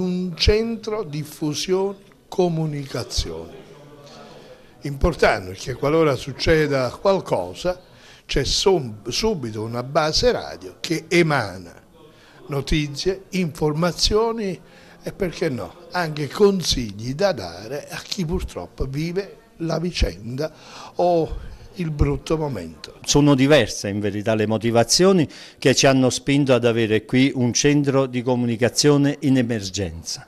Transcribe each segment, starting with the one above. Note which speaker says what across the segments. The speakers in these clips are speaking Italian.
Speaker 1: un centro diffusione comunicazione. Importante che qualora succeda qualcosa c'è subito una base radio che emana notizie, informazioni e perché no, anche consigli da dare a chi purtroppo vive la vicenda o il brutto
Speaker 2: momento. Sono diverse in verità le motivazioni che ci hanno spinto ad avere qui un centro di comunicazione in emergenza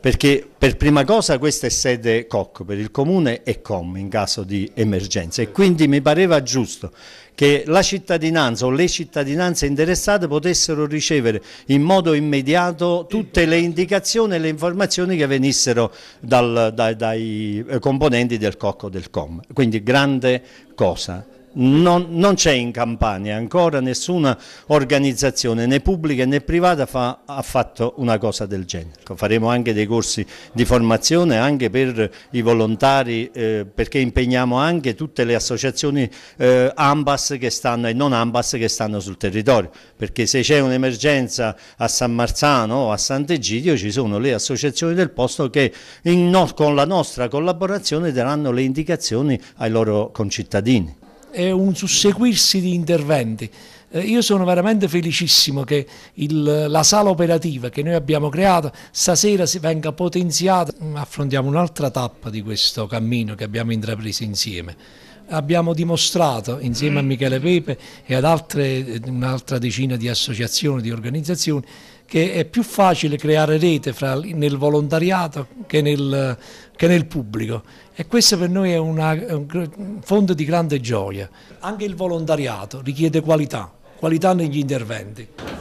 Speaker 2: perché per prima cosa questa è sede COC per il comune e COM in caso di emergenza e quindi mi pareva giusto che la cittadinanza o le cittadinanze interessate potessero ricevere in modo immediato tutte le indicazioni e le informazioni che venissero dal, dai, dai eh, componenti del COC o del COM, quindi grande cosa non, non c'è in Campania ancora nessuna organizzazione né pubblica né privata fa, ha fatto una cosa del genere. Faremo anche dei corsi di formazione anche per i volontari eh, perché impegniamo anche tutte le associazioni eh, AMBAS stanno, e non AMBAS che stanno sul territorio perché se c'è un'emergenza a San Marzano o a Sant'Egidio ci sono le associazioni del posto che in, con la nostra collaborazione daranno le indicazioni ai loro concittadini
Speaker 3: è un susseguirsi di interventi. Eh, io sono veramente felicissimo che il, la sala operativa che noi abbiamo creato stasera venga potenziata. Mm, affrontiamo un'altra tappa di questo cammino che abbiamo intrapreso insieme abbiamo dimostrato insieme a mm. Michele Pepe e ad altre, un'altra decina di associazioni, di organizzazioni, che è più facile creare rete fra, nel volontariato che nel, che nel, pubblico e questo per noi è, una, un fonte di grande gioia. Anche il volontariato richiede qualità, qualità negli interventi.